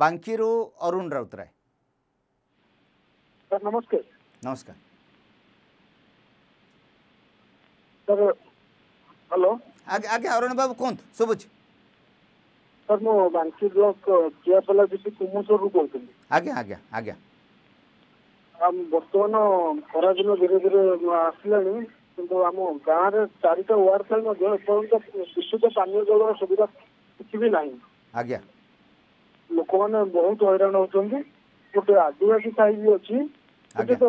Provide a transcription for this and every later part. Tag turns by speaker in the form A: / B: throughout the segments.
A: ବାଙ୍କିରୁ Arun Routray sir ନମସ୍କାର ନମସ୍କାର sir hello ଆଜ୍ଞା ଆଜ୍ଞା ଅରୁଣ ବାବୁ କୁହନ୍ତୁ ଶୁଭୁଛି ସାର୍ ମୁଁ ବାଙ୍କି ବ୍ଲକ
B: ଚିଆପଲା ଜିପି କୁମୁସରରୁ କହୁଥିଲି
C: ଆଜ୍ଞା ଆଜ୍ଞା ଆଜ୍ଞା
B: ବର୍ତ୍ତମାନ ଖରାଦିନ ଧୀରେ ଧୀରେ ଆସିଲାଣି କିନ୍ତୁ ଆମ ଗାଁରେ ଚାରିଟା ୱାର୍ଡ ଥାଏ ମଧ୍ୟ ଏପର୍ଯ୍ୟନ୍ତ ବିଶୁଦ୍ଧ ପାନୀୟ ଜଳର ସୁବିଧା କିଛି ବି ନାହିଁ ଆଜ୍ଞା ଲୋକମାନେ ବହୁତ ହଇରାଣ ହଉଛନ୍ତି ଗୋଟେ ଆଦିବାସୀ ସାହି ବି ଅଛି ସେଠି ତ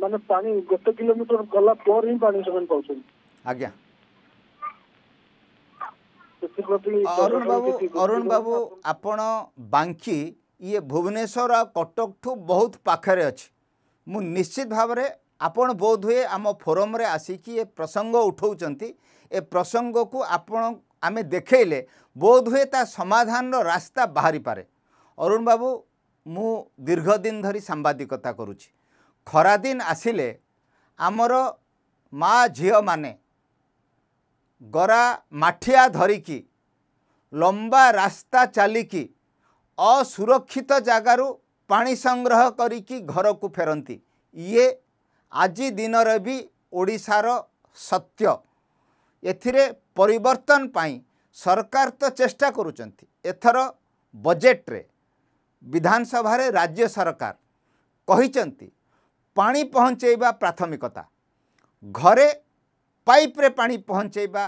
B: ମାନେ ପାଣି ଗୋଟେ କିଲୋମିଟର ଗଲା ପରେ ହିଁ ପାଣି ସେମାନେ ପାଉଛନ୍ତି ଆଜ୍ଞା ଅରୁଣ ବାବୁ ଅରୁଣ ବାବୁ
A: ଆପଣ ବାଙ୍କି ଇଏ ଭୁବନେଶ୍ୱର ଆଉ କଟକଠୁ ବହୁତ ପାଖରେ ଅଛି ମୁଁ ନିଶ୍ଚିତ ଭାବରେ ଆପଣ ବୋଧହୁଏ ଆମ ଫୋରମରେ ଆସିକି ଏ ପ୍ରସଙ୍ଗ ଉଠାଉଛନ୍ତି ଏ ପ୍ରସଙ୍ଗକୁ ଆପଣ ଆମେ ଦେଖେଇଲେ ବୋଧହୁଏ ତା ସମାଧାନର ରାସ୍ତା ବାହାରିପାରେ ଅରୁଣ ବାବୁ ମୁଁ ଦୀର୍ଘ ଦିନ ଧରି ସାମ୍ବାଦିକତା କରୁଛି ଖରାଦିନ ଆସିଲେ ଆମର ମା ଝିଅମାନେ ଗରା ମାଠିଆ ଧରିକି ଲମ୍ବା ରାସ୍ତା ଚାଲିକି ଅସୁରକ୍ଷିତ ଜାଗାରୁ ପାଣି ସଂଗ୍ରହ କରିକି ଘରକୁ ଫେରନ୍ତି ଇଏ ଆଜି ଦିନରେ ବି ଓଡ଼ିଶାର ସତ୍ୟ ଏଥିରେ ପରିବର୍ତ୍ତନ ପାଇଁ ସରକାର ତ ଚେଷ୍ଟା କରୁଛନ୍ତି ଏଥର ବଜେଟ୍ରେ ବିଧାନସଭାରେ ରାଜ୍ୟ ସରକାର କହିଛନ୍ତି ପାଣି ପହଞ୍ଚାଇବା ପ୍ରାଥମିକତା ଘରେ ପାଇପ୍ରେ ପାଣି ପହଞ୍ଚାଇବା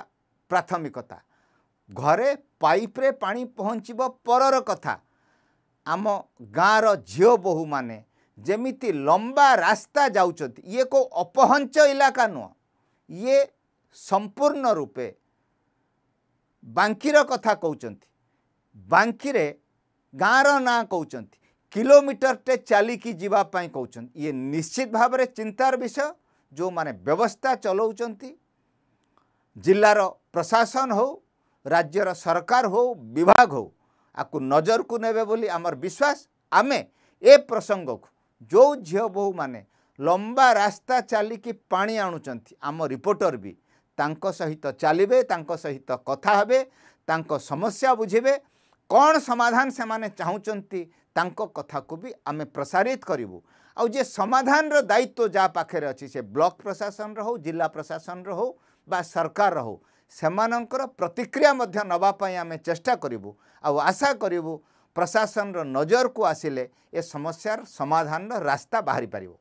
A: ପ୍ରାଥମିକତା ଘରେ ପାଇପ୍ରେ ପାଣି ପହଞ୍ଚିବ ପରର କଥା ଆମ ଗାଁର ଝିଅ ବୋହୂମାନେ ଯେମିତି ଲମ୍ବା ରାସ୍ତା ଯାଉଛନ୍ତି ଇଏ କେଉଁ ଅପହଞ୍ଚ ଇଲାକା ନୁହଁ ଇଏ ସମ୍ପୂର୍ଣ୍ଣ ରୂପେ ବାଙ୍କିର କଥା କହୁଛନ୍ତି ବାଙ୍କିରେ ଗାଁର ନାଁ କହୁଛନ୍ତି କିଲୋମିଟରଟେ ଚାଲିକି ଯିବା ପାଇଁ କହୁଛନ୍ତି ଇଏ ନିଶ୍ଚିତ ଭାବରେ ଚିନ୍ତାର ବିଷୟ ଯେଉଁମାନେ ବ୍ୟବସ୍ଥା ଚଲାଉଛନ୍ତି ଜିଲ୍ଲାର ପ୍ରଶାସନ ହଉ ରାଜ୍ୟର ସରକାର ହଉ ବିଭାଗ ହଉ ଆକୁ ନଜରକୁ ନେବେ ବୋଲି ଆମର ବିଶ୍ୱାସ ଆମେ ଏ ପ୍ରସଙ୍ଗକୁ ଯେଉଁ ଝିଅ ବୋହୂମାନେ ଲମ୍ବା ରାସ୍ତା ଚାଲିକି ପାଣି ଆଣୁଛନ୍ତି ଆମ ରିପୋର୍ଟର ବି ତାଙ୍କ ସହିତ ଚାଲିବେ ତାଙ୍କ ସହିତ କଥା ହେବେ ତାଙ୍କ ସମସ୍ୟା ବୁଝିବେ କ'ଣ ସମାଧାନ ସେମାନେ ଚାହୁଁଛନ୍ତି ତାଙ୍କ କଥାକୁ ବି ଆମେ ପ୍ରସାରିତ କରିବୁ ଆଉ ଯେ ସମାଧାନର ଦାୟିତ୍ୱ ଯାହା ପାଖରେ ଅଛି ସେ ବ୍ଲକ ପ୍ରଶାସନର ହଉ ଜିଲ୍ଲା ପ୍ରଶାସନର ହଉ ବା ସରକାରର ହଉ ସେମାନଙ୍କର ପ୍ରତିକ୍ରିୟା ମଧ୍ୟ ନେବା ପାଇଁ ଆମେ ଚେଷ୍ଟା କରିବୁ ଆଉ ଆଶା କରିବୁ ପ୍ରଶାସନର ନଜରକୁ ଆସିଲେ ଏ ସମସ୍ୟାର ସମାଧାନର ରାସ୍ତା ବାହାରି ପାରିବ